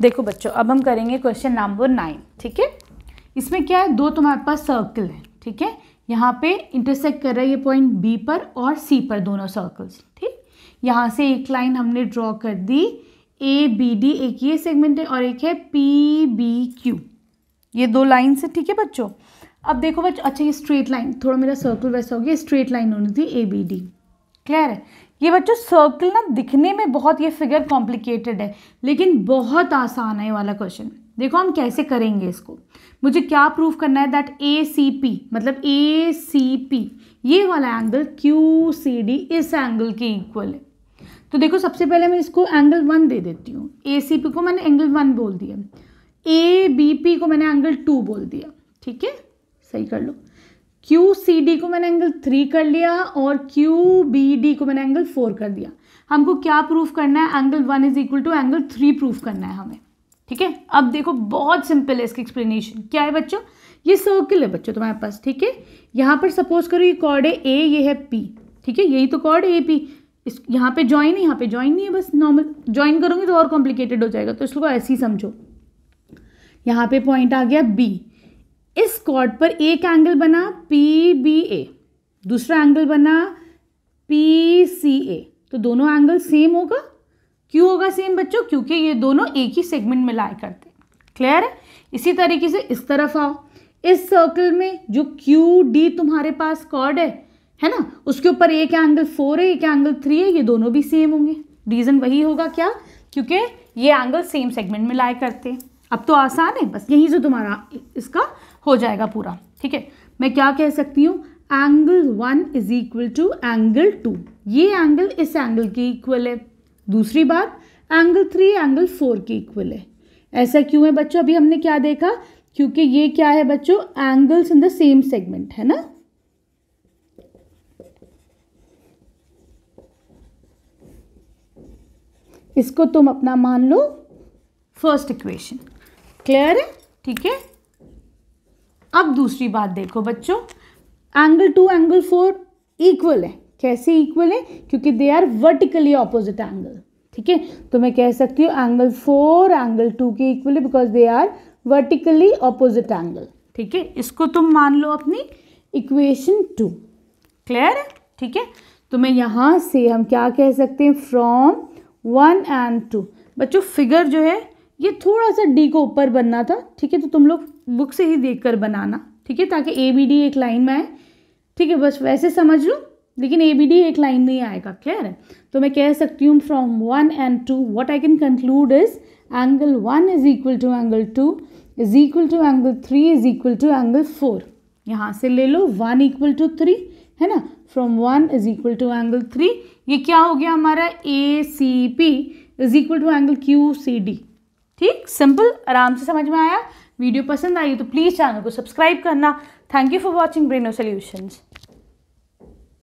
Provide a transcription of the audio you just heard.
देखो बच्चों अब हम करेंगे क्वेश्चन नंबर नाइन ठीक है इसमें क्या है दो तुम्हारे पास सर्कल है ठीक है यहाँ पे इंटरसेक्ट कर रहा है ये पॉइंट बी पर और सी पर दोनों सर्कल्स ठीक यहाँ से एक लाइन हमने ड्रॉ कर दी ए बी डी एक ये सेगमेंट है और एक है पी बी क्यू ये दो लाइन है ठीक है बच्चों अब देखो बच्चों अच्छा ये स्ट्रेट लाइन थोड़ा मेरा सर्कल वैसा हो गया स्ट्रेट लाइन होनी थी ए बी डी क्लियर है ये बच्चों सर्कल ना दिखने में बहुत ये फिगर कॉम्प्लिकेटेड है लेकिन बहुत आसान है ये वाला क्वेश्चन देखो हम कैसे करेंगे इसको मुझे क्या प्रूव करना है दैट ए सी पी मतलब ए सी पी ये वाला एंगल क्यू सी डी इस एंगल के इक्वल है तो देखो सबसे पहले मैं इसको एंगल वन दे देती हूँ ए सी पी को मैंने एंगल वन बोल दिया ए बी पी को मैंने एंगल टू बोल दिया ठीक है सही कर लो क्यू सी डी को मैंने एंगल थ्री कर लिया और क्यू बी डी को मैंने एंगल फोर कर दिया हमको क्या प्रूफ करना है angle one is equal to angle three proof करना है हमें ठीक है अब देखो बहुत सिंपल है इसकी एक्सप्लेनेशन क्या है बच्चों ये सर्किल है बच्चों तुम्हारे पास ठीक है यहाँ पर सपोज करो ये कॉर्ड है ए ये है पी ठीक है यही तो कॉर्ड ए पी इस यहाँ पर ज्वाइन है यहाँ पर ज्वाइन नहीं है बस नॉर्मल ज्वाइन करोगे तो और कॉम्प्लिकेटेड हो जाएगा तो इसको ऐसे ही समझो यहाँ पे पॉइंट आ गया बी इस कॉर्ड पर एक एंगल बना पी बी ए दूसरा एंगल बना पी सी ए तो दोनों एंगल सेम होगा क्यों होगा सेम बच्चों क्योंकि ये दोनों एक ही सेगमेंट में लाए करते क्लियर है इसी तरीके से इस तरफ आओ इस सर्कल में जो क्यू डी तुम्हारे पास कॉर्ड है है ना उसके ऊपर एक एंगल फोर है एक एंगल थ्री है ये दोनों भी सेम होंगे रीज़न वही होगा क्या क्योंकि ये एंगल सेम सेगमेंट में लाए करते हैं अब तो आसान है बस यहीं से तुम्हारा इसका हो जाएगा पूरा ठीक है मैं क्या कह सकती हूँ angle one is equal to angle two ये एंगल इस एंगल की इक्वल है दूसरी बात एंगल थ्री एंगल फोर की इक्वल है ऐसा क्यों है बच्चों अभी हमने क्या देखा क्योंकि ये क्या है बच्चों angles in the same segment है ना इसको तुम अपना मान लो फर्स्ट इक्वेशन क्लियर है ठीक है अब दूसरी बात देखो बच्चों angle two angle four equal है कैसे इक्वल है क्योंकि they are vertically opposite angle ठीक है तो मैं कह सकती हूँ एंगल फोर एंगल टू के इक्वल है because they are vertically opposite angle ठीक है इसको तुम मान लो अपनी इक्वेशन टू क्लियर है ठीक है तो मैं यहाँ से हम क्या कह सकते हैं फ्रॉम वन एंड टू बच्चों फिगर जो है ये थोड़ा सा डी को ऊपर बनना था ठीक है तो तुम लोग बुक से ही देख कर बनाना ठीक है ताकि ए बी डी एक लाइन में आए ठीक है बस वैसे समझ लो लेकिन ए बी डी एक लाइन में ही आएगा क्लियर है तो मैं कह सकती हूँ from one and two what I can conclude is angle one is equal to angle two is equal to angle three is equal to angle four यहाँ से ले लो वन इक्वल टू थ्री है ना from one is equal to angle three ये क्या हो गया हमारा A C P is equal to angle Q C D ठीक सिंपल आराम से समझ में आया वीडियो पसंद आई तो प्लीज़ चैनल को सब्सक्राइब करना थैंक यू फॉर वॉचिंग ब्रेनो सोल्यूशंस